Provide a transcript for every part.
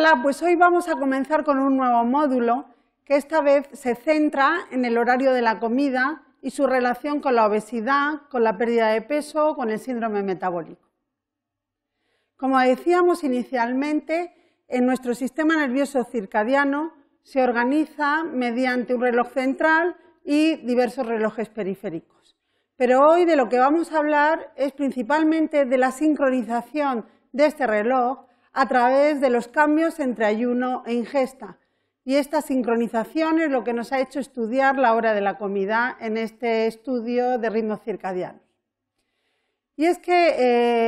Hola, pues hoy vamos a comenzar con un nuevo módulo que esta vez se centra en el horario de la comida y su relación con la obesidad, con la pérdida de peso, con el síndrome metabólico. Como decíamos inicialmente, en nuestro sistema nervioso circadiano se organiza mediante un reloj central y diversos relojes periféricos. Pero hoy de lo que vamos a hablar es principalmente de la sincronización de este reloj a través de los cambios entre ayuno e ingesta. Y esta sincronización es lo que nos ha hecho estudiar la hora de la comida en este estudio de ritmo circadiano Y es que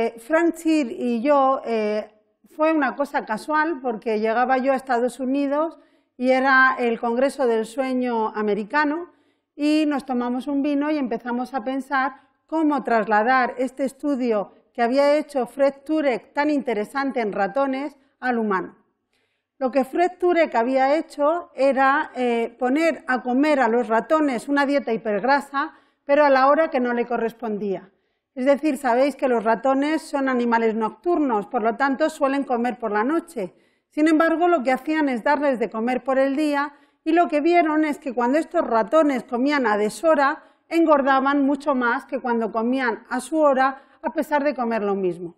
eh, Frank Chir y yo eh, fue una cosa casual porque llegaba yo a Estados Unidos y era el Congreso del Sueño Americano y nos tomamos un vino y empezamos a pensar cómo trasladar este estudio que había hecho Fred Turek tan interesante en ratones al humano. Lo que Fred Turek había hecho era eh, poner a comer a los ratones una dieta hipergrasa, pero a la hora que no le correspondía. Es decir, sabéis que los ratones son animales nocturnos, por lo tanto suelen comer por la noche. Sin embargo, lo que hacían es darles de comer por el día y lo que vieron es que cuando estos ratones comían a deshora, engordaban mucho más que cuando comían a su hora a pesar de comer lo mismo.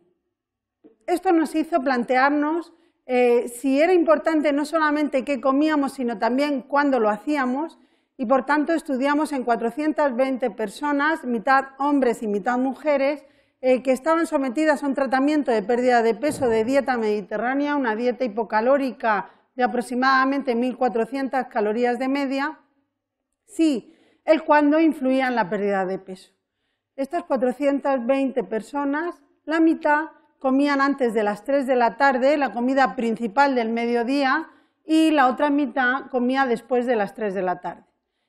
Esto nos hizo plantearnos eh, si era importante no solamente qué comíamos, sino también cuándo lo hacíamos, y por tanto estudiamos en 420 personas, mitad hombres y mitad mujeres, eh, que estaban sometidas a un tratamiento de pérdida de peso de dieta mediterránea, una dieta hipocalórica de aproximadamente 1.400 calorías de media, sí, el cuándo influía en la pérdida de peso. Estas 420 personas, la mitad comían antes de las 3 de la tarde la comida principal del mediodía y la otra mitad comía después de las 3 de la tarde.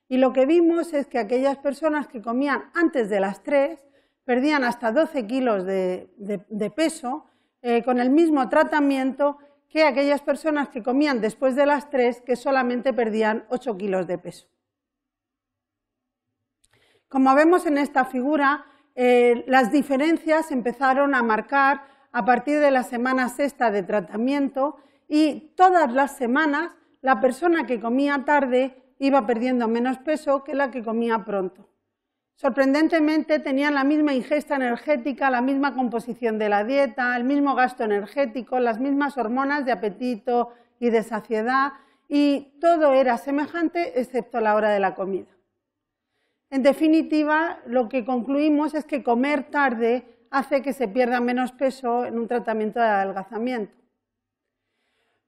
Y lo que vimos es que aquellas personas que comían antes de las 3 perdían hasta 12 kilos de, peso eh, con el mismo tratamiento que aquellas personas que comían después de las 3 que solamente perdían 8 kilos de peso. Como vemos en esta figura, eh, las diferencias empezaron a marcar a partir de la semana sexta de tratamiento y todas las semanas la persona que comía tarde iba perdiendo menos peso que la que comía pronto. Sorprendentemente tenían la misma ingesta energética, la misma composición de la dieta, el mismo gasto energético, las mismas hormonas de apetito y de saciedad y todo era semejante excepto la hora de la comida. En definitiva, lo que concluimos es que comer tarde hace que se pierda menos peso en un tratamiento de adelgazamiento.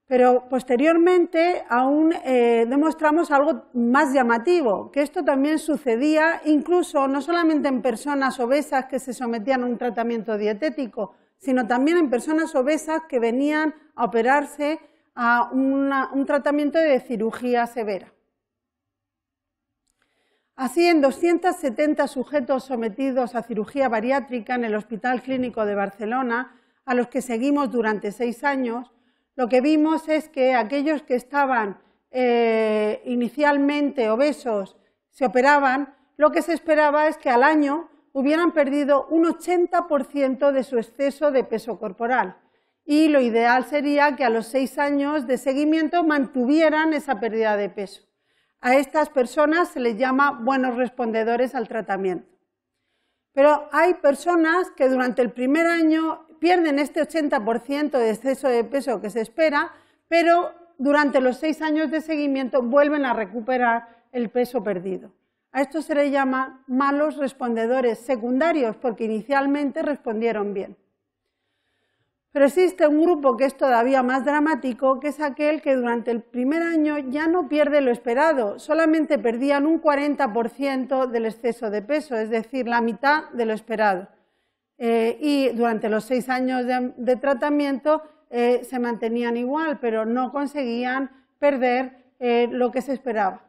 Pero posteriormente aún eh, demostramos algo más llamativo, que esto también sucedía incluso no solamente en personas obesas que se sometían a un tratamiento dietético, sino también en personas obesas que venían a operarse a un tratamiento de cirugía severa. Así, en 270 sujetos sometidos a cirugía bariátrica en el Hospital Clínico de Barcelona, a los que seguimos durante seis años, lo que vimos es que aquellos que estaban eh, inicialmente obesos se operaban, lo que se esperaba es que al año hubieran perdido un 80% de su exceso de peso corporal. Y lo ideal sería que a los seis años de seguimiento mantuvieran esa pérdida de peso. A estas personas se les llama buenos respondedores al tratamiento. Pero hay personas que durante el primer año pierden este 80% de exceso de peso que se espera, pero durante los seis años de seguimiento vuelven a recuperar el peso perdido. A esto se les llama malos respondedores secundarios porque inicialmente respondieron bien. Pero existe un grupo que es todavía más dramático, que es aquel que durante el primer año ya no pierde lo esperado, solamente perdían un 40% del exceso de peso, es decir, la mitad de lo esperado. Eh, y durante los seis años de, tratamiento eh, se mantenían igual, pero no conseguían perder eh, lo que se esperaba.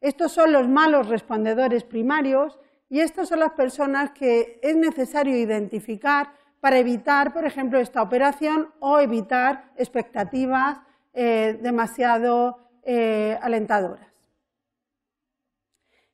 Estos son los malos respondedores primarios y estas son las personas que es necesario identificar para evitar, por ejemplo, esta operación o evitar expectativas eh, demasiado eh, alentadoras.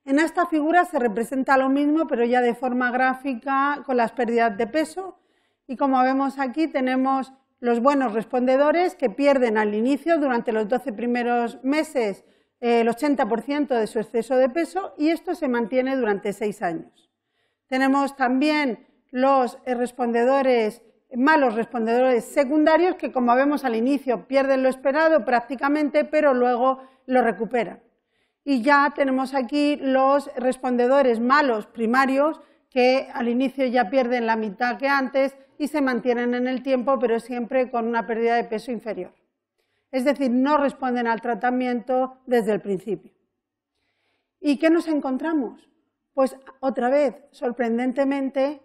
En esta figura se representa lo mismo, pero ya de forma gráfica con las pérdidas de peso. Y como vemos aquí, tenemos los buenos respondedores que pierden al inicio, durante los 12 primeros meses, eh, el 80% de su exceso de peso y esto se mantiene durante 6 años. Tenemos también los eh, respondedores, malos respondedores secundarios que, como vemos al inicio, pierden lo esperado prácticamente, pero luego lo recuperan. Y ya tenemos aquí los respondedores malos primarios que al inicio ya pierden la mitad que antes y se mantienen en el tiempo, pero siempre con una pérdida de peso inferior. Es decir, no responden al tratamiento desde el principio. ¿Y qué nos encontramos? Pues otra vez, sorprendentemente,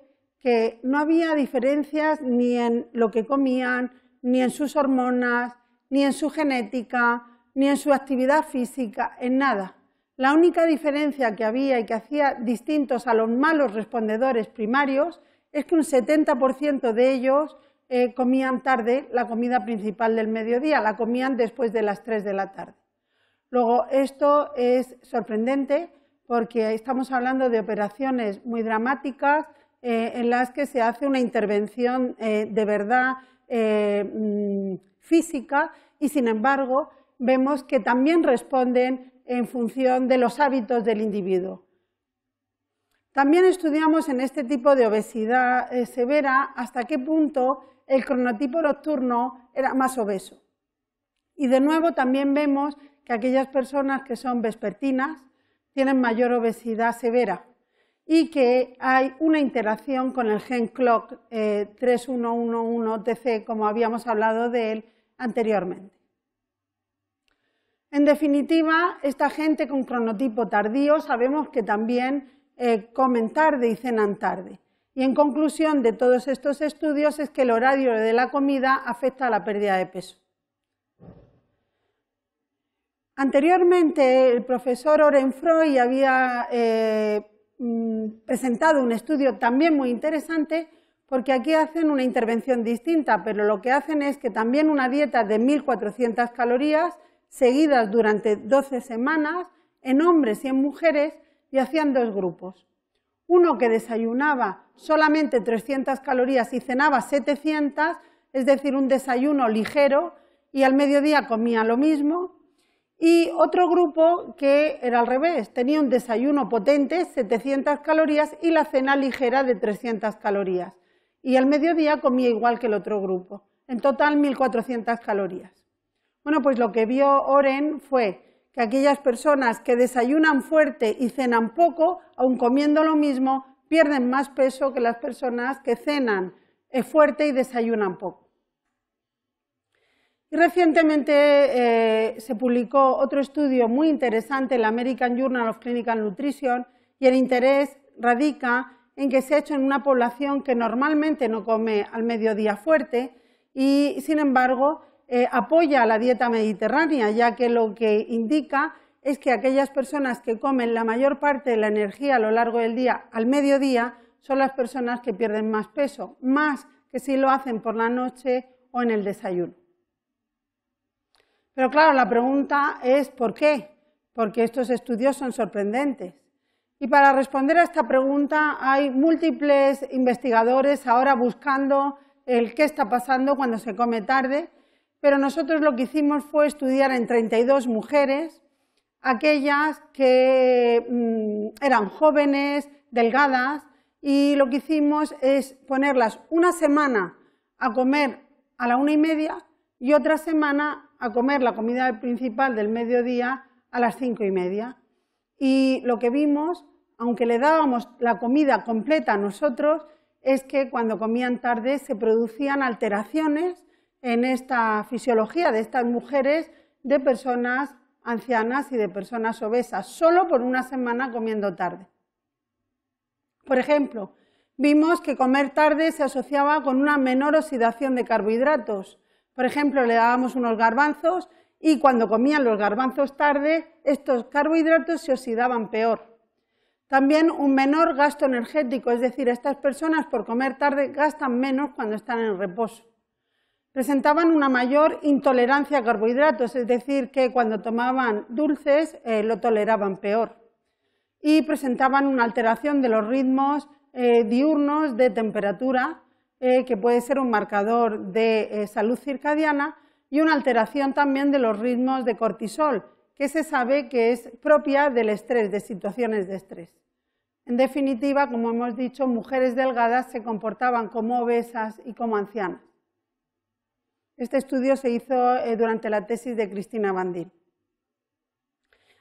que no había diferencias ni en lo que comían, ni en sus hormonas, ni en su genética, ni en su actividad física, en nada. La única diferencia que había y que hacía distintos a los malos respondedores primarios es que un 70% de ellos eh, comían tarde la comida principal del mediodía, la comían después de las 3 de la tarde. Luego, esto es sorprendente porque estamos hablando de operaciones muy dramáticas, eh, en las que se hace una intervención eh, de verdad eh, mm, física y, sin embargo, vemos que también responden en función de los hábitos del individuo. También estudiamos en este tipo de obesidad severa hasta qué punto el cronotipo nocturno era más obeso. Y de nuevo también vemos que aquellas personas que son vespertinas tienen mayor obesidad severa y que hay una interacción con el gen clock 3111TC, eh, como habíamos hablado de él anteriormente. En definitiva, esta gente con cronotipo tardío sabemos que también eh, comen tarde y cenan tarde. Y en conclusión de todos estos estudios es que el horario de la comida afecta a la pérdida de peso. Anteriormente, el profesor Oren había eh, Mm, presentado un estudio también muy interesante porque aquí hacen una intervención distinta, pero lo que hacen es que también una dieta de 1.400 calorías seguidas durante 12 semanas en hombres y en mujeres y hacían dos grupos. Uno que desayunaba solamente 300 calorías y cenaba 700, es decir, un desayuno ligero y al mediodía comía lo mismo, y otro grupo que era al revés, tenía un desayuno potente, 700 calorías, y la cena ligera de 300 calorías. Y al mediodía comía igual que el otro grupo, en total 1.400 calorías. Bueno, pues lo que vio Oren fue que aquellas personas que desayunan fuerte y cenan poco, aun comiendo lo mismo, pierden más peso que las personas que cenan eh, fuerte y desayunan poco. Y recientemente eh, se publicó otro estudio muy interesante, en el American Journal of Clinical Nutrition, y el interés radica en que se ha hecho en una población que normalmente no come al mediodía fuerte y, sin embargo, eh, apoya la dieta mediterránea, ya que lo que indica es que aquellas personas que comen la mayor parte de la energía a lo largo del día al mediodía son las personas que pierden más peso, más que si lo hacen por la noche o en el desayuno. Pero claro, la pregunta es ¿por qué? Porque estos estudios son sorprendentes. Y para responder a esta pregunta hay múltiples investigadores ahora buscando el qué está pasando cuando se come tarde, pero nosotros lo que hicimos fue estudiar en 32 mujeres aquellas que mm, eran jóvenes, delgadas, y lo que hicimos es ponerlas una semana a comer a la una y media y otra semana a comer la comida principal del mediodía a las cinco y media. Y lo que vimos, aunque le dábamos la comida completa a nosotros, es que cuando comían tarde se producían alteraciones en esta fisiología de estas mujeres, de personas ancianas y de personas obesas, solo por una semana comiendo tarde. Por ejemplo, vimos que comer tarde se asociaba con una menor oxidación de carbohidratos, por ejemplo, le dábamos unos garbanzos y cuando comían los garbanzos tarde, estos carbohidratos se oxidaban peor. También un menor gasto energético, es decir, estas personas por comer tarde gastan menos cuando están en reposo. Presentaban una mayor intolerancia a carbohidratos, es decir, que cuando tomaban dulces eh, lo toleraban peor. Y presentaban una alteración de los ritmos eh, diurnos de temperatura eh, que puede ser un marcador de eh, salud circadiana, y una alteración también de los ritmos de cortisol, que se sabe que es propia del estrés, de situaciones de estrés. En definitiva, como hemos dicho, mujeres delgadas se comportaban como obesas y como ancianas. Este estudio se hizo eh, durante la tesis de Cristina Bandil.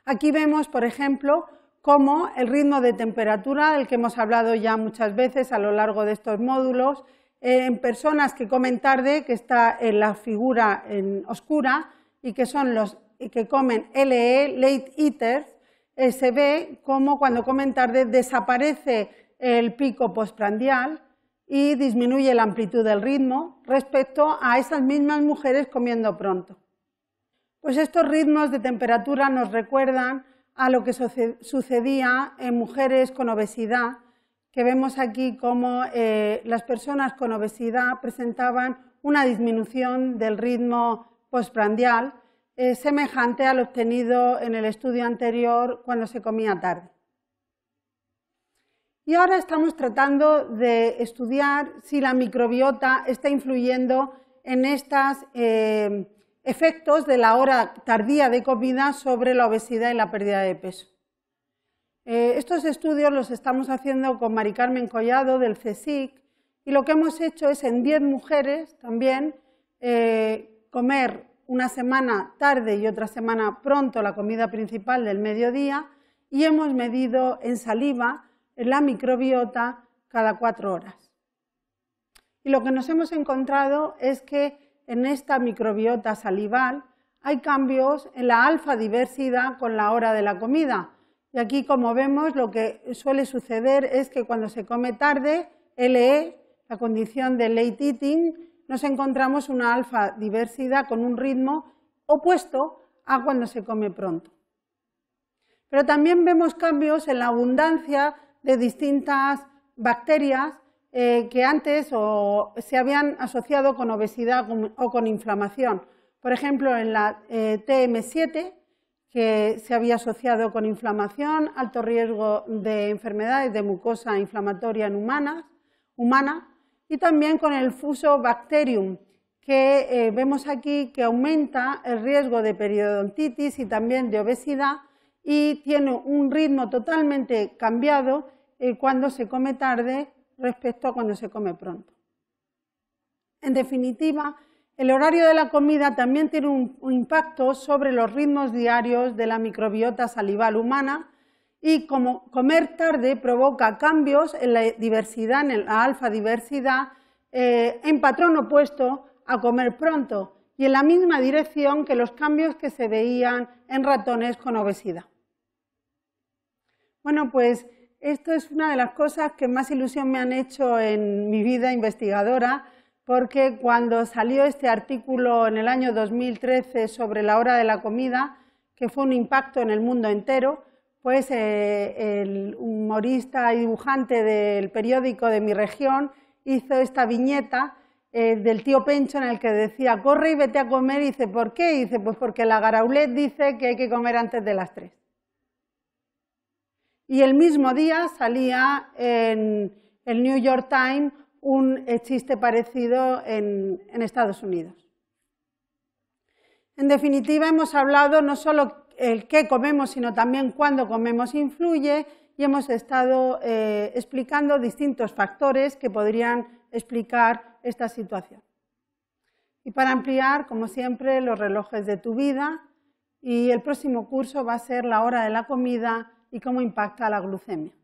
Aquí vemos, por ejemplo, cómo el ritmo de temperatura, del que hemos hablado ya muchas veces a lo largo de estos módulos, en personas que comen tarde, que está en la figura oscura, y que son los que comen LE, late eaters, eh, se ve como cuando comen tarde desaparece el pico postprandial y disminuye la amplitud del ritmo respecto a esas mismas mujeres comiendo pronto. Pues estos ritmos de temperatura nos recuerdan a lo que sucedía en mujeres con obesidad que vemos aquí como eh, las personas con obesidad presentaban una disminución del ritmo postprandial eh, semejante al obtenido en el estudio anterior cuando se comía tarde. Y ahora estamos tratando de estudiar si la microbiota está influyendo en estos eh, efectos de la hora tardía de comida sobre la obesidad y la pérdida de peso. Eh, estos estudios los estamos haciendo con Mari Carmen Collado del CSIC y lo que hemos hecho es en 10 mujeres también eh, comer una semana tarde y otra semana pronto la comida principal del mediodía y hemos medido en saliva la microbiota cada cuatro horas. Y lo que nos hemos encontrado es que en esta microbiota salival hay cambios en la alfa diversidad con la hora de la comida. Y aquí, como vemos, lo que suele suceder es que cuando se come tarde, LE, la condición de late eating, nos encontramos una alfa diversidad con un ritmo opuesto a cuando se come pronto. Pero también vemos cambios en la abundancia de distintas bacterias eh, que antes se habían asociado con obesidad o con inflamación. Por ejemplo, en la eh, TM7 que se había asociado con inflamación, alto riesgo de enfermedades de mucosa inflamatoria en humanas, humana y también con el Fusobacterium, que eh, vemos aquí que aumenta el riesgo de periodontitis y también de obesidad y tiene un ritmo totalmente cambiado eh, cuando se come tarde respecto a cuando se come pronto. En definitiva, el horario de la comida también tiene un impacto sobre los ritmos diarios de la microbiota salival humana y como comer tarde provoca cambios en la diversidad, en la alfa diversidad, eh, en patrón opuesto a comer pronto y en la misma dirección que los cambios que se veían en ratones con obesidad. Bueno, pues esto es una de las cosas que más ilusión me han hecho en mi vida investigadora porque cuando salió este artículo en el año 2013 sobre la hora de la comida, que fue un impacto en el mundo entero, pues eh, el humorista y dibujante del periódico de mi región hizo esta viñeta eh, del tío Pencho en el que decía, corre y vete a comer, y dice, ¿por qué? Y dice, pues porque la Garaulet dice que hay que comer antes de las tres. Y el mismo día salía en el New York Times un chiste parecido en, Estados Unidos. En definitiva, hemos hablado no solo el qué comemos, sino también cuándo comemos influye y hemos estado eh, explicando distintos factores que podrían explicar esta situación. Y para ampliar, como siempre, los relojes de tu vida y el próximo curso va a ser la hora de la comida y cómo impacta la glucemia.